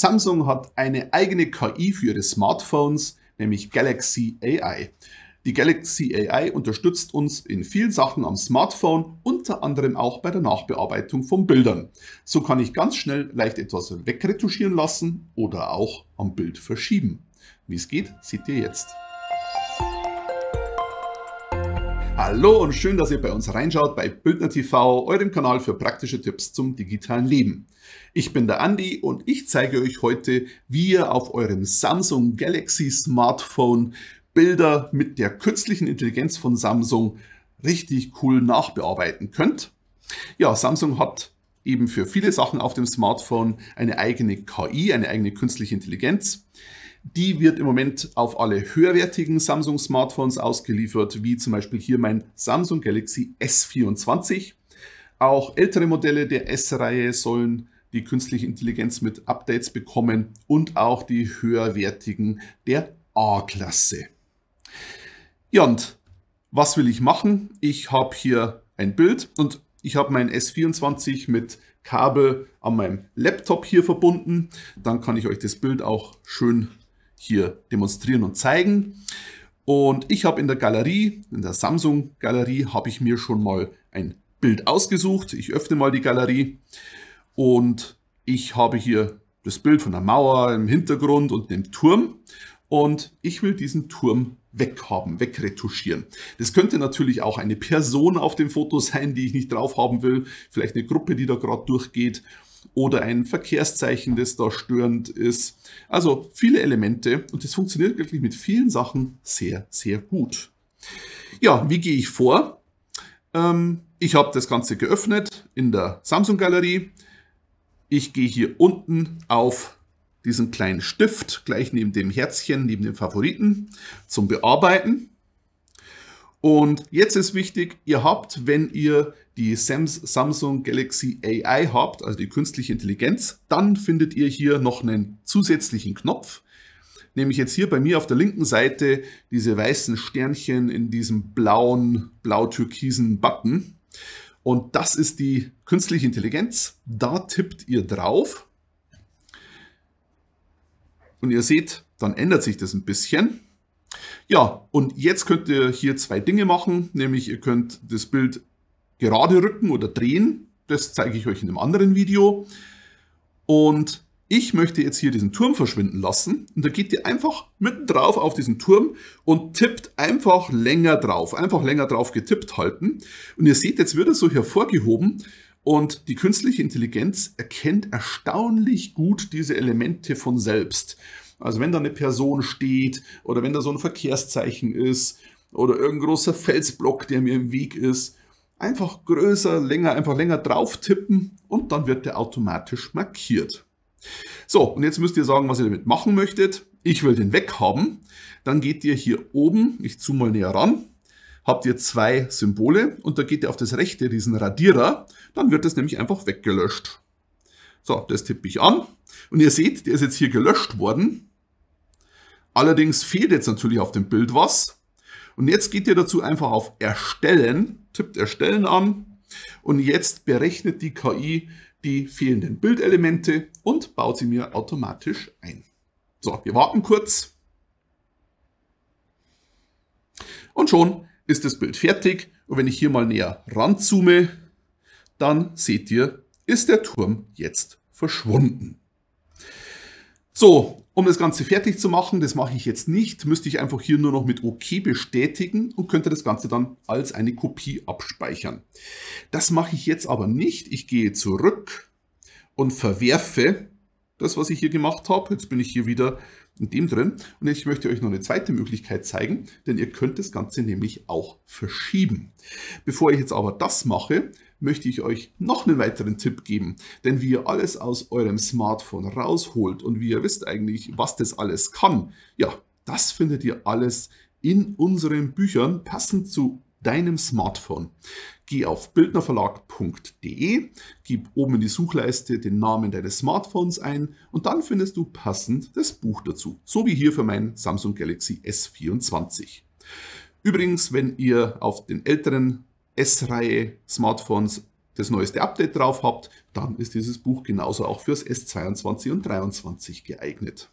Samsung hat eine eigene KI für ihre Smartphones, nämlich Galaxy AI. Die Galaxy AI unterstützt uns in vielen Sachen am Smartphone, unter anderem auch bei der Nachbearbeitung von Bildern. So kann ich ganz schnell leicht etwas wegretuschieren lassen oder auch am Bild verschieben. Wie es geht, seht ihr jetzt. Hallo und schön, dass ihr bei uns reinschaut bei Bildner TV, eurem Kanal für praktische Tipps zum digitalen Leben. Ich bin der Andi und ich zeige euch heute, wie ihr auf eurem Samsung Galaxy Smartphone Bilder mit der künstlichen Intelligenz von Samsung richtig cool nachbearbeiten könnt. Ja, Samsung hat eben für viele Sachen auf dem Smartphone eine eigene KI, eine eigene künstliche Intelligenz. Die wird im Moment auf alle höherwertigen Samsung Smartphones ausgeliefert, wie zum Beispiel hier mein Samsung Galaxy S24. Auch ältere Modelle der S-Reihe sollen die künstliche Intelligenz mit Updates bekommen und auch die höherwertigen der A-Klasse. Ja, und was will ich machen? Ich habe hier ein Bild und ich habe mein S24 mit Kabel an meinem Laptop hier verbunden. Dann kann ich euch das Bild auch schön hier demonstrieren und zeigen. Und ich habe in der Galerie, in der Samsung-Galerie, habe ich mir schon mal ein Bild ausgesucht. Ich öffne mal die Galerie und ich habe hier das Bild von der Mauer im Hintergrund und dem Turm. Und ich will diesen Turm weghaben, wegretuschieren. Das könnte natürlich auch eine Person auf dem Foto sein, die ich nicht drauf haben will, vielleicht eine Gruppe, die da gerade durchgeht oder ein Verkehrszeichen, das da störend ist. Also viele Elemente und das funktioniert wirklich mit vielen Sachen sehr, sehr gut. Ja, wie gehe ich vor? Ähm, ich habe das Ganze geöffnet in der Samsung-Galerie. Ich gehe hier unten auf diesen kleinen Stift, gleich neben dem Herzchen, neben dem Favoriten, zum Bearbeiten. Und jetzt ist wichtig, ihr habt, wenn ihr die Samsung Galaxy AI habt, also die künstliche Intelligenz, dann findet ihr hier noch einen zusätzlichen Knopf, nämlich jetzt hier bei mir auf der linken Seite diese weißen Sternchen in diesem blauen, blau-türkisen Button. Und das ist die künstliche Intelligenz. Da tippt ihr drauf. Und ihr seht, dann ändert sich das ein bisschen. Ja, und jetzt könnt ihr hier zwei Dinge machen, nämlich ihr könnt das Bild gerade rücken oder drehen. Das zeige ich euch in einem anderen Video. Und ich möchte jetzt hier diesen Turm verschwinden lassen. Und da geht ihr einfach mitten drauf auf diesen Turm und tippt einfach länger drauf. Einfach länger drauf getippt halten. Und ihr seht, jetzt wird er so hervorgehoben. Und die künstliche Intelligenz erkennt erstaunlich gut diese Elemente von selbst. Also wenn da eine Person steht oder wenn da so ein Verkehrszeichen ist oder irgendein großer Felsblock, der mir im Weg ist, einfach größer, länger, einfach länger drauf tippen und dann wird der automatisch markiert. So, und jetzt müsst ihr sagen, was ihr damit machen möchtet. Ich will den weghaben. Dann geht ihr hier oben, ich zoome mal näher ran, habt ihr zwei Symbole und da geht ihr auf das rechte, diesen Radierer, dann wird das nämlich einfach weggelöscht. So, das tippe ich an und ihr seht, der ist jetzt hier gelöscht worden Allerdings fehlt jetzt natürlich auf dem Bild was. Und jetzt geht ihr dazu einfach auf Erstellen, tippt Erstellen an und jetzt berechnet die KI die fehlenden Bildelemente und baut sie mir automatisch ein. So, wir warten kurz. Und schon ist das Bild fertig. Und wenn ich hier mal näher ranzoome, dann seht ihr, ist der Turm jetzt verschwunden. So, um das Ganze fertig zu machen, das mache ich jetzt nicht, müsste ich einfach hier nur noch mit OK bestätigen und könnte das Ganze dann als eine Kopie abspeichern. Das mache ich jetzt aber nicht. Ich gehe zurück und verwerfe das, was ich hier gemacht habe. Jetzt bin ich hier wieder in dem drin und ich möchte euch noch eine zweite Möglichkeit zeigen, denn ihr könnt das Ganze nämlich auch verschieben. Bevor ich jetzt aber das mache, möchte ich euch noch einen weiteren Tipp geben. Denn wie ihr alles aus eurem Smartphone rausholt und wie ihr wisst eigentlich, was das alles kann, ja, das findet ihr alles in unseren Büchern passend zu deinem Smartphone. Geh auf bildnerverlag.de, gib oben in die Suchleiste den Namen deines Smartphones ein und dann findest du passend das Buch dazu, so wie hier für mein Samsung Galaxy S24. Übrigens, wenn ihr auf den älteren S-Reihe Smartphones das neueste Update drauf habt, dann ist dieses Buch genauso auch fürs S22 und 23 geeignet.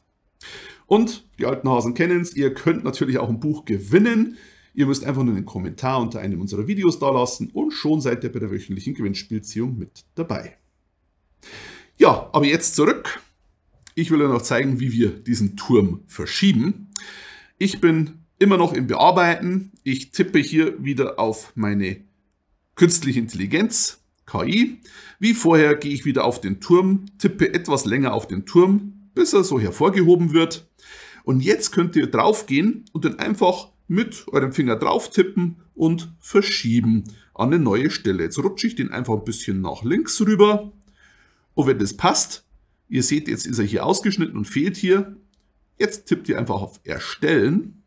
Und die alten Hasen kennen es, ihr könnt natürlich auch ein Buch gewinnen. Ihr müsst einfach nur einen Kommentar unter einem unserer Videos dalassen und schon seid ihr bei der wöchentlichen Gewinnspielziehung mit dabei. Ja, aber jetzt zurück. Ich will euch noch zeigen, wie wir diesen Turm verschieben. Ich bin immer noch im Bearbeiten. Ich tippe hier wieder auf meine Künstliche Intelligenz, KI. Wie vorher gehe ich wieder auf den Turm, tippe etwas länger auf den Turm, bis er so hervorgehoben wird. Und jetzt könnt ihr draufgehen und dann einfach mit eurem Finger drauf tippen und verschieben an eine neue Stelle. Jetzt rutsche ich den einfach ein bisschen nach links rüber. Und wenn das passt, ihr seht, jetzt ist er hier ausgeschnitten und fehlt hier. Jetzt tippt ihr einfach auf Erstellen.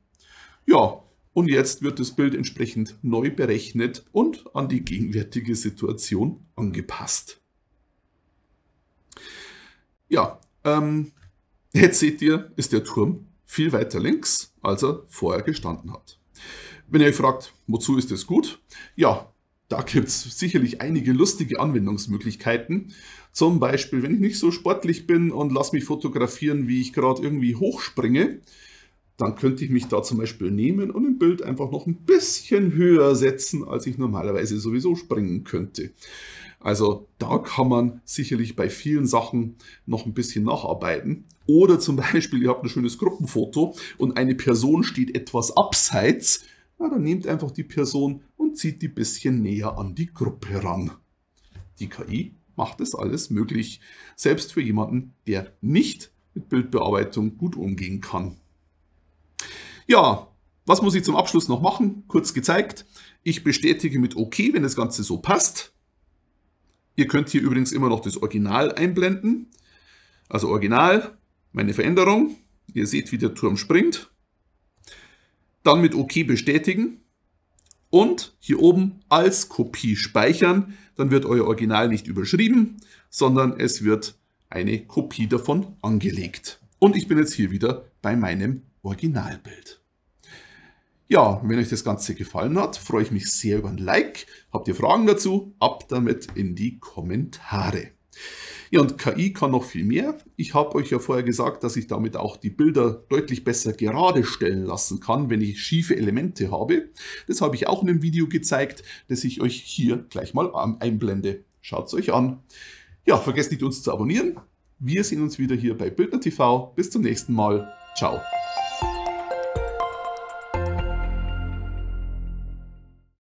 Ja, und jetzt wird das Bild entsprechend neu berechnet und an die gegenwärtige Situation angepasst. Ja, ähm, jetzt seht ihr, ist der Turm viel weiter links, als er vorher gestanden hat. Wenn ihr euch fragt, wozu ist das gut? Ja, da gibt es sicherlich einige lustige Anwendungsmöglichkeiten. Zum Beispiel, wenn ich nicht so sportlich bin und lasse mich fotografieren, wie ich gerade irgendwie hochspringe, dann könnte ich mich da zum Beispiel nehmen und im Bild einfach noch ein bisschen höher setzen, als ich normalerweise sowieso springen könnte. Also da kann man sicherlich bei vielen Sachen noch ein bisschen nacharbeiten. Oder zum Beispiel, ihr habt ein schönes Gruppenfoto und eine Person steht etwas abseits, na, dann nehmt einfach die Person und zieht die ein bisschen näher an die Gruppe ran. Die KI macht das alles möglich, selbst für jemanden, der nicht mit Bildbearbeitung gut umgehen kann. Ja, was muss ich zum Abschluss noch machen? Kurz gezeigt. Ich bestätige mit OK, wenn das Ganze so passt. Ihr könnt hier übrigens immer noch das Original einblenden. Also Original, meine Veränderung. Ihr seht, wie der Turm springt. Dann mit OK bestätigen. Und hier oben als Kopie speichern. Dann wird euer Original nicht überschrieben, sondern es wird eine Kopie davon angelegt. Und ich bin jetzt hier wieder bei meinem Originalbild. Ja, wenn euch das Ganze gefallen hat, freue ich mich sehr über ein Like. Habt ihr Fragen dazu? Ab damit in die Kommentare. Ja, und KI kann noch viel mehr. Ich habe euch ja vorher gesagt, dass ich damit auch die Bilder deutlich besser gerade stellen lassen kann, wenn ich schiefe Elemente habe. Das habe ich auch in einem Video gezeigt, das ich euch hier gleich mal einblende. Schaut es euch an. Ja, vergesst nicht uns zu abonnieren. Wir sehen uns wieder hier bei Bildner TV. Bis zum nächsten Mal. Ciao.